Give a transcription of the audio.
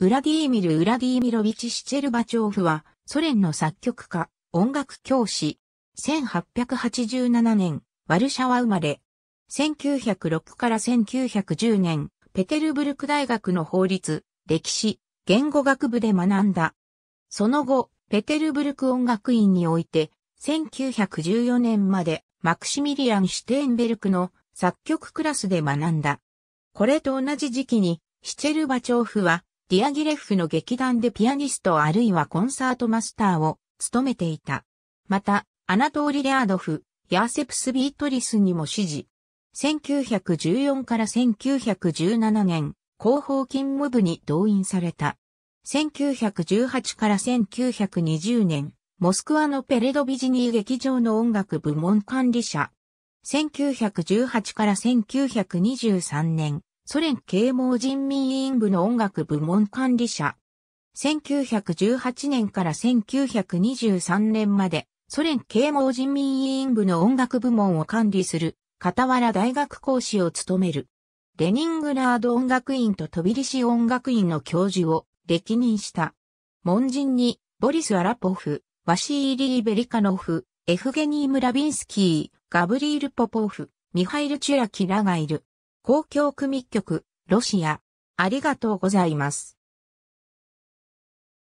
ウラディーミル・ウラディーミロビチ・シチェルバチョーフは、ソ連の作曲家、音楽教師。1887年、ワルシャワ生まれ。1906から1910年、ペテルブルク大学の法律、歴史、言語学部で学んだ。その後、ペテルブルク音楽院において、1914年までマクシミリアン・シュテーンベルクの作曲クラスで学んだ。これと同じ時期に、シチェルバチョーフはディアギレフの劇団でピアニストあるいはコンサートマスターを務めていた。また、アナトーリ・レアドフ、ヤーセプス・ビートリスにも指示。1914から1917年、広報勤務部に動員された。1918から1920年、モスクワのペレドビジニー劇場の音楽部門管理者。1918から1923年、ソ連啓蒙人民委員部の音楽部門管理者。1918年から1923年まで、ソ連啓蒙人民委員部の音楽部門を管理する、傍ら大学講師を務める。レニングラード音楽院と飛びリシ音楽院の教授を歴任した。門人に、ボリス・アラポフ、ワシーリー・ベリカノフ、エフゲニー・ムラビンスキー、ガブリール・ポポフ、ミハイル・チュラキラがいる。公共組曲、ロシア。ありがとうございます。